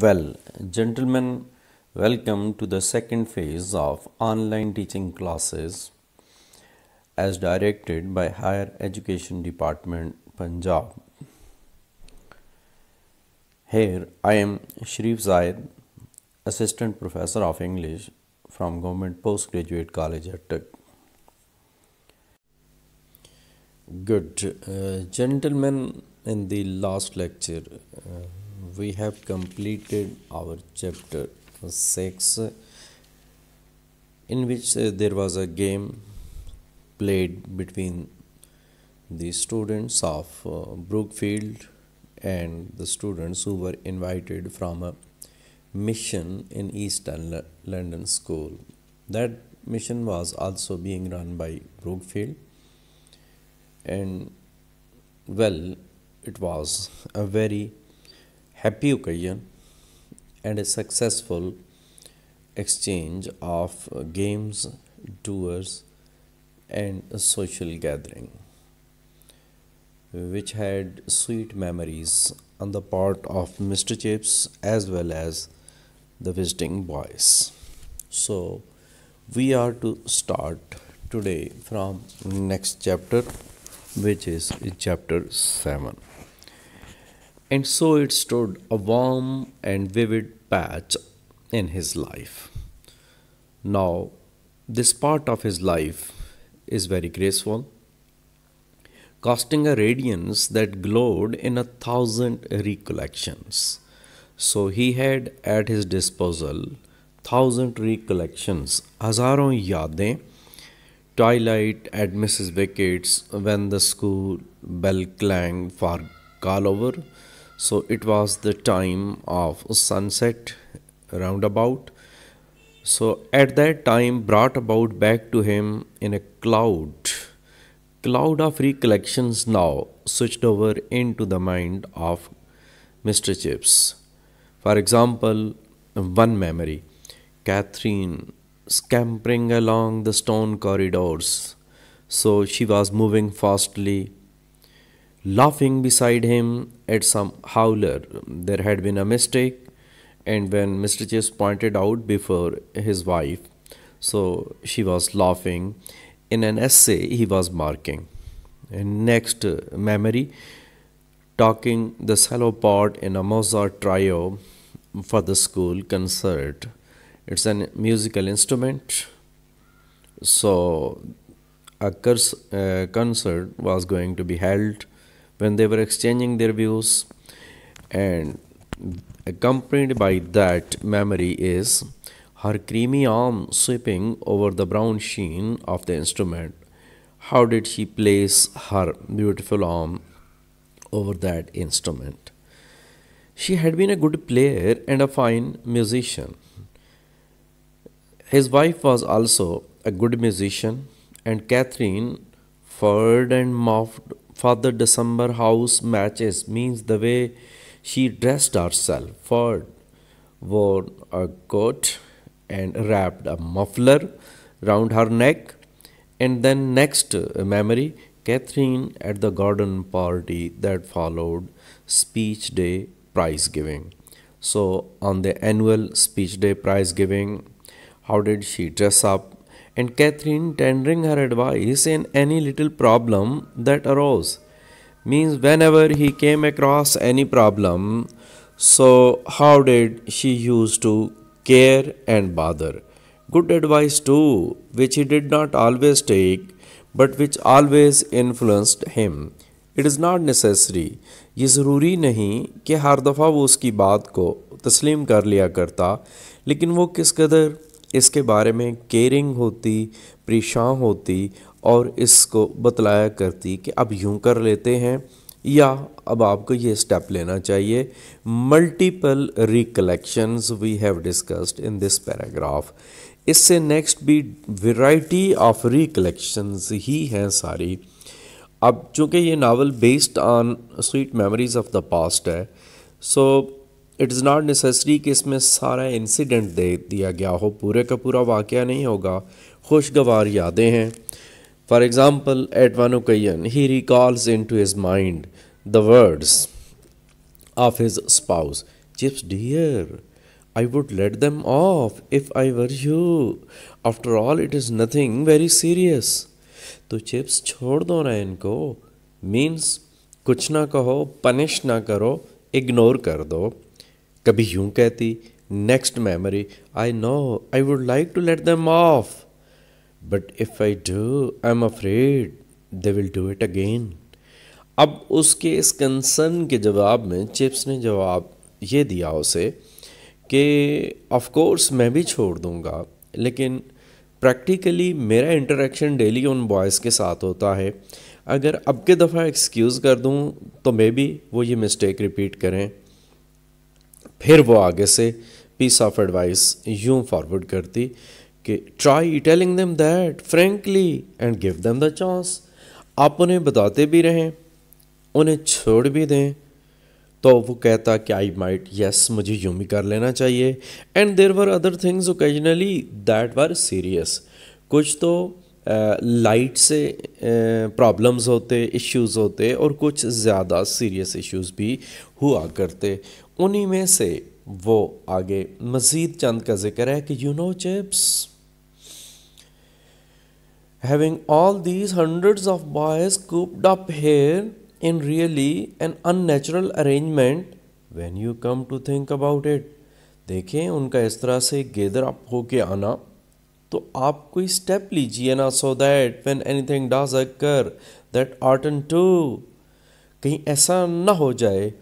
Well, gentlemen, welcome to the second phase of online teaching classes as directed by Higher Education Department, Punjab. Here I am Shrif Zaid, Assistant Professor of English from Government Postgraduate College at Good. Uh, gentlemen, in the last lecture, uh, we have completed our chapter 6 in which uh, there was a game played between the students of uh, Brookfield and the students who were invited from a mission in East London School. That mission was also being run by Brookfield and well it was a very happy occasion and a successful exchange of games, tours, and social gathering, which had sweet memories on the part of Mr. Chips as well as the visiting boys. So, we are to start today from next chapter, which is chapter 7 and so it stood a warm and vivid patch in his life. Now, this part of his life is very graceful, casting a radiance that glowed in a thousand recollections. So he had at his disposal thousand recollections, hazaron yade, twilight at Mrs. Wickett's when the school bell clanged for over so it was the time of sunset roundabout so at that time brought about back to him in a cloud cloud of recollections now switched over into the mind of Mr. Chips. For example, one memory Catherine scampering along the stone corridors. So she was moving fastly, laughing beside him at some howler. There had been a mistake, and when Mr. Chase pointed out before his wife, so she was laughing. In an essay, he was marking. And next, uh, memory talking the cello part in a Mozart trio for the school concert. It's a musical instrument. So, a uh, concert was going to be held when they were exchanging their views and accompanied by that memory is her creamy arm sweeping over the brown sheen of the instrument. How did she place her beautiful arm over that instrument? She had been a good player and a fine musician. His wife was also a good musician, and Catherine furred and mouthed Father December house matches means the way she dressed herself. For wore a coat and wrapped a muffler round her neck. And then next uh, memory, Catherine at the garden party that followed speech day prize giving. So on the annual speech day prize giving, how did she dress up? and Catherine tendering her advice in any little problem that arose. Means, whenever he came across any problem, so how did she used to care and bother? Good advice too, which he did not always take, but which always influenced him. It is not necessary. ये ज़रूरी नहीं कि हर दफ़ा वो उसकी बात को तस्लीम कर लिया करता लेकिन वो किस कदर इसके बारे में केयरिंग होती परेशान होती और इसको बतलाया करती कि अब यूं कर लेते हैं या अब आपको ये स्टेप लेना चाहिए multiple recollections we have discussed in this paragraph इससे नेक्स्ट भी वैरायटी ऑफ रिकलेक्शंस ही हैं सारी अब चूँकि ये novel based on sweet memories of the past है so so, it is not necessary कि इसमें सारा इंसिडेंट दे दिया गया हो पूरे का पूरा वाक़ नहीं होगा खुशगवार यादें हैं for example at one occasion he recalls into his mind the words of his spouse Chips dear I would let them off if I were you after all it is nothing very serious तो Chips छोड़ दो ना इनको means कुछ ना कहो punish ना करो इग्नोर कर दो कभी यूं कहती next memory I know I would like to let them off but if I do I am afraid they will do it again अब उसके इस कंसर्न के जवाब में चिप्स ने जवाब ये दिया उसे कि ऑफ कोर्स मैं भी छोड़ दूंगा लेकिन प्रैक्टिकली मेरा इंटरेक्शन डेली उन बॉयज़ के साथ होता है अगर अब के दफ़ा एक्सक्यूज़ कर दूँ तो मे बी वो ये मिस्टेक रिपीट करें फिर वो आगे से पीस ऑफ एडवाइस यूं फॉरवर्ड करती कि try telling them that frankly and give them the chance आप उन्हें बताते भी रहें उन्हें छोड़ भी दें तो वो कहता कि आई माइट यस मुझे यूं भी कर लेना चाहिए and there were other things occasionally that were serious कुछ तो लाइट uh, से प्रॉब्लम्स uh, होते इश्यूज़ होते और कुछ ज़्यादा सीरियस इश्यूज़ भी हुआ करते उन्हीं में से वो आगे मजीद चंद का जिक्र है कि you know Chips having all these hundred of boys cooped up here in really an unnatural arrangement when you come to think about it देखें उनका इस तरह से गेदर अप होके आना तो आप कोई स्टेप लीजिए ना so that when anything does occur that art and to कहीं ऐसा ना हो जाए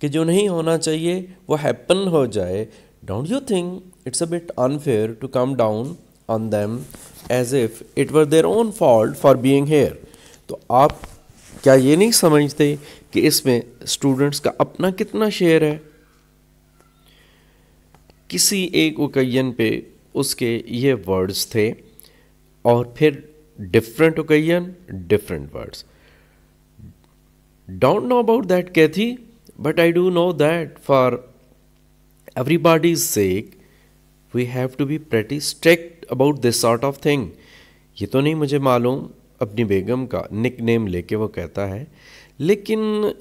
कि जो नहीं होना चाहिए वो हैपन हो जाए don't you think it's a bit unfair to come down on them as if it were their own fault for being here तो आप क्या ये नहीं समझते कि इसमें स्टूडेंट्स का अपना कितना शेयर है किसी एक ओकेजन पे उसके ये वर्ड्स थे और फिर different occasion different words don't know about that Kathie But I do know that for everybody's sake we have to be pretty strict about this sort of thing ये तो नहीं मुझे मालूम अपनी बेगम का निक नेम लेके वो कहता है लेकिन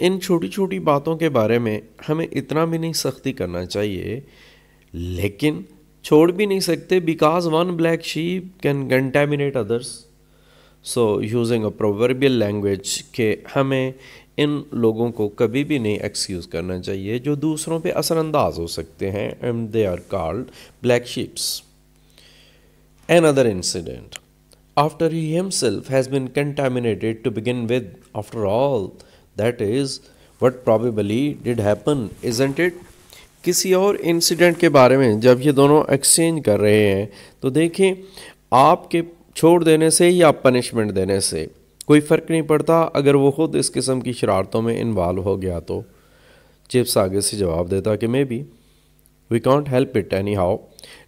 इन छोटी छोटी बातों के बारे में हमें इतना भी नहीं सख्ती करना चाहिए लेकिन छोड़ भी नहीं सकते because one black sheep can contaminate others so using a proverbial language के हमें इन लोगों को कभी भी नहीं एक्सक्यूज़ करना चाहिए जो दूसरों पे असरअंदाज हो सकते हैं and they are called black ships another incident after he himself has been contaminated to begin with. After all, that is what probably did happen, isn't it किसी और इंसिडेंट के बारे में जब ये दोनों एक्सचेंज कर रहे हैं तो देखें आपके छोड़ देने से या पनिशमेंट देने से कोई फ़र्क नहीं पड़ता अगर वो ख़ुद इस किस्म की शरारतों में इन्वाल्व हो गया तो चिप्स आगे से जवाब देता कि maybe we can't help it anyhow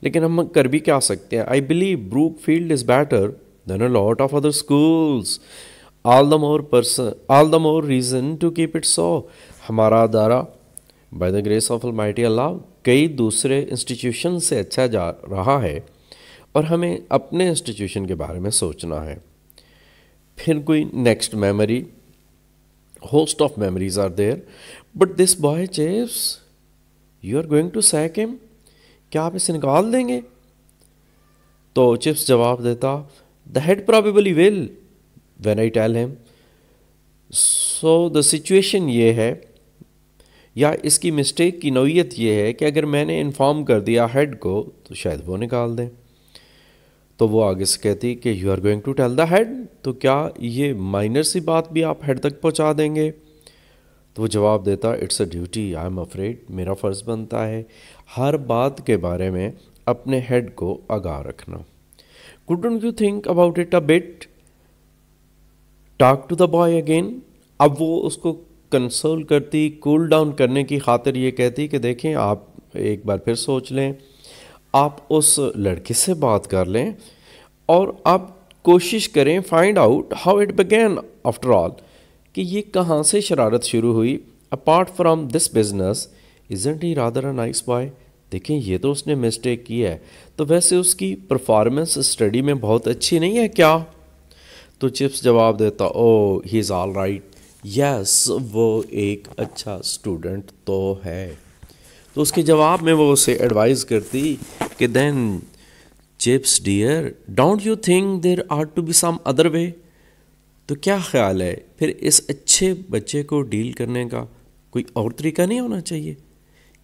लेकिन हम कर भी क्या सकते हैं I believe Brookfield is better than a lot of other schools all the more person all the more reason to keep it so हमारा अदारा by the grace of almighty Allah कई दूसरे इंस्टीट्यूशन से अच्छा जा रहा है और हमें अपने इंस्टीट्यूशन के बारे में सोचना है फिर कोई next memory. Host of memories are there but this boy चेव्स you are going to sack him क्या आप इसे निकाल देंगे तो चिप्स जवाब देता the head probably will when I tell him so the situation ये है या इसकी मिस्टेक की नौीयत यह है कि अगर मैंने इन्फॉर्म कर दिया हेड को तो शायद वो निकाल दें तो वो आगे से कहती कि you are going to tell the head तो क्या ये माइनर सी बात भी आप हेड तक पहुंचा देंगे तो वो जवाब देता it's a duty I am afraid मेरा फ़र्ज़ बनता है हर बात के बारे में अपने हेड को आगाह रखना couldn't you think about it a bit talk to the boy again अब वो उसको कंसोल करती कूल डाउन करने की खातिर ये कहती कि देखें आप एक बार फिर सोच लें आप उस लड़के से बात कर लें और आप कोशिश करें find out how it began after all कि ये कहाँ से शरारत शुरू हुई apart from this business isn't he rather a nice boy देखें ये तो उसने मिस्टेक की है तो वैसे उसकी परफॉर्मेंस स्टडी में बहुत अच्छी नहीं है क्या तो चिप्स जवाब देता oh he is all right yes वो एक अच्छा स्टूडेंट तो है तो उसके जवाब में वो उसे एडवाइस करती कि then Chips dear don't you think there are to be some other way तो क्या ख्याल है फिर इस अच्छे बच्चे को डील करने का कोई और तरीका नहीं होना चाहिए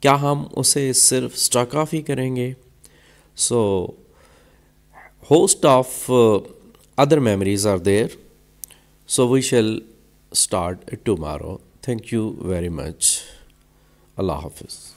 क्या हम उसे सिर्फ स्टॉक ऑफ ही करेंगे so host of other memories are there so we shall start tomorrow thank you very much अल्लाह हाफिज़